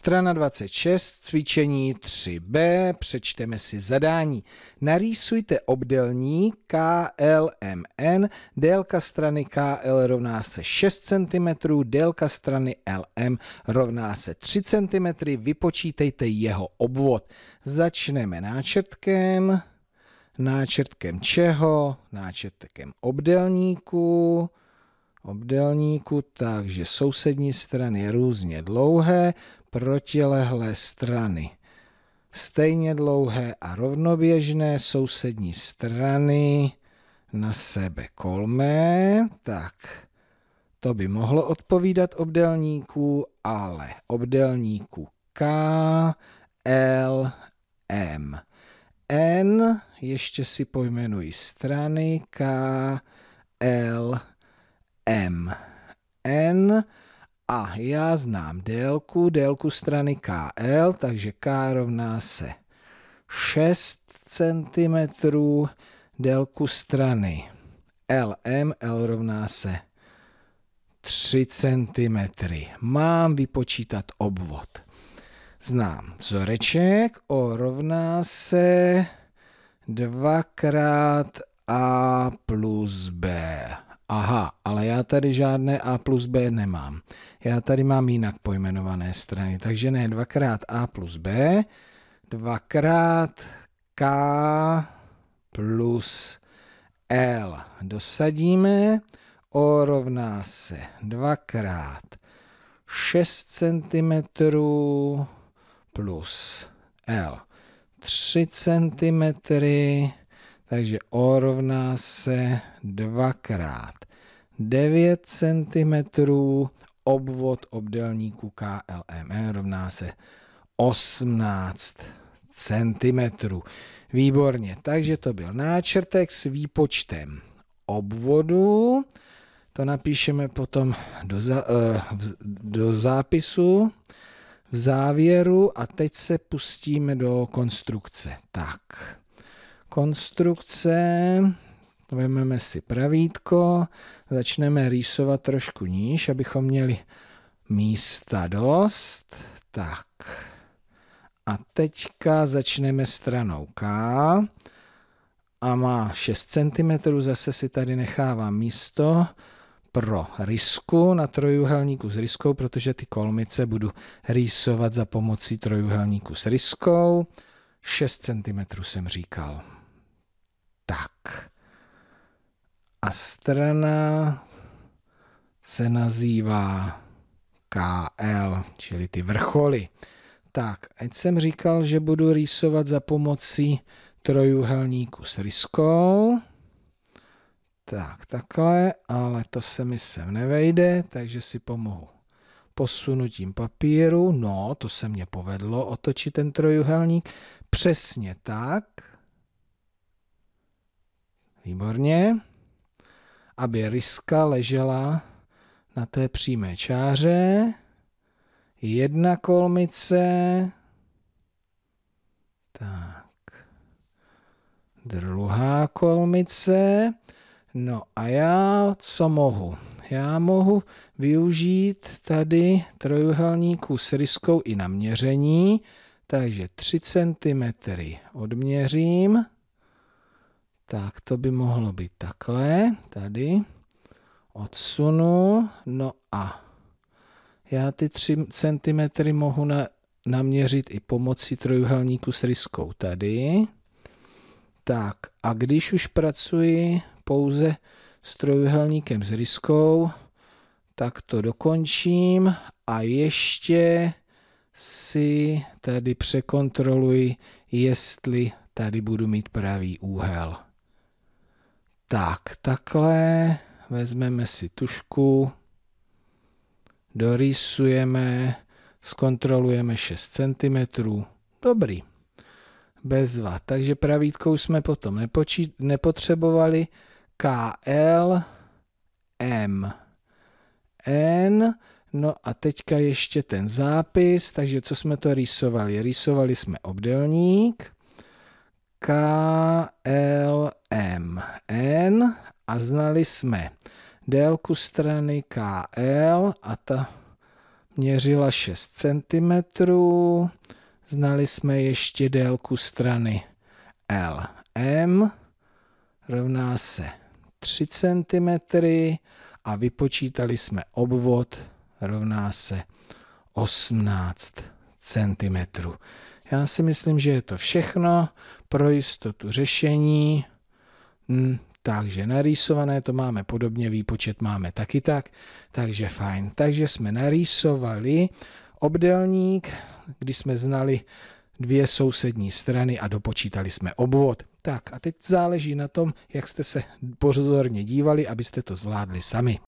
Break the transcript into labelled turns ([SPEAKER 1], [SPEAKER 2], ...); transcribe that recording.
[SPEAKER 1] Strana 26, cvičení 3b, přečteme si zadání. Narýsujte obdelní KLMN, délka strany KL rovná se 6 cm, délka strany LM rovná se 3 cm, vypočítejte jeho obvod. Začneme náčrtkem, náčrtkem čeho, náčrtkem obdelníku, obdelníku, takže sousední strany různě dlouhé, protilehlé strany. Stejně dlouhé a rovnoběžné sousední strany na sebe kolmé. Tak, to by mohlo odpovídat obdelníku, ale obdelníku K, L, M. N, ještě si pojmenuji strany, K, L, M. N, a já znám délku, délku strany KL, takže K rovná se 6 cm, délku strany LM, L rovná se 3 cm. Mám vypočítat obvod. Znám vzoreček, O rovná se 2 krát A plus B. Aha, ale tady žádné A plus B nemám. Já tady mám jinak pojmenované strany, takže ne dvakrát A plus B, dvakrát K plus L. Dosadíme, O rovná se dvakrát 6 cm plus L 3 cm, takže O rovná se dvakrát 9 cm, obvod obdelníku KLM rovná se 18 cm. Výborně, takže to byl náčrtek s výpočtem obvodu. To napíšeme potom do, za, eh, do zápisu v závěru a teď se pustíme do konstrukce. Tak, konstrukce... Vezmeme si pravítko, začneme rýsovat trošku níž, abychom měli místa dost. Tak. A teďka začneme stranou K a má 6 cm, zase si tady nechávám místo pro rysku na trojuhelníku s ryskou, protože ty kolmice budu rýsovat za pomocí trojuhelníku s ryskou. 6 cm jsem říkal. Tak a strana se nazývá KL, čili ty vrcholy. Tak, ať jsem říkal, že budu rýsovat za pomocí trojuhelníku s ryskou. Tak, takhle, ale to se mi sem nevejde, takže si pomohu posunutím papíru. No, to se mně povedlo otočit ten trojuhelník. Přesně tak. Výborně aby ryska ležela na té přímé čáře, jedna kolmice, tak, druhá kolmice, no a já co mohu? Já mohu využít tady trojuhelníku s ryskou i na měření, takže 3 cm odměřím, tak to by mohlo být takhle, tady. Odsunu, no a já ty 3 cm mohu na, naměřit i pomocí trojuhelníku s ryskou tady. Tak a když už pracuji pouze s trojuhelníkem s ryskou, tak to dokončím a ještě si tady překontroluji, jestli tady budu mít pravý úhel. Tak, takhle vezmeme si tušku, dorýsujeme, zkontrolujeme 6 cm. Dobrý, bezva. Takže pravítkou jsme potom nepočít, nepotřebovali. KL, M, N, no a teďka ještě ten zápis, takže co jsme to rýsovali? Rýsovali jsme obdelník, KLMN a znali jsme délku strany KL a ta měřila 6 cm. Znali jsme ještě délku strany LM, rovná se 3 cm a vypočítali jsme obvod, rovná se 18 cm. Já si myslím, že je to všechno pro jistotu řešení. Hmm, takže narýsované to máme podobně, výpočet máme taky tak, takže fajn. Takže jsme narýsovali obdelník, kdy jsme znali dvě sousední strany a dopočítali jsme obvod. Tak a teď záleží na tom, jak jste se pozorně dívali, abyste to zvládli sami.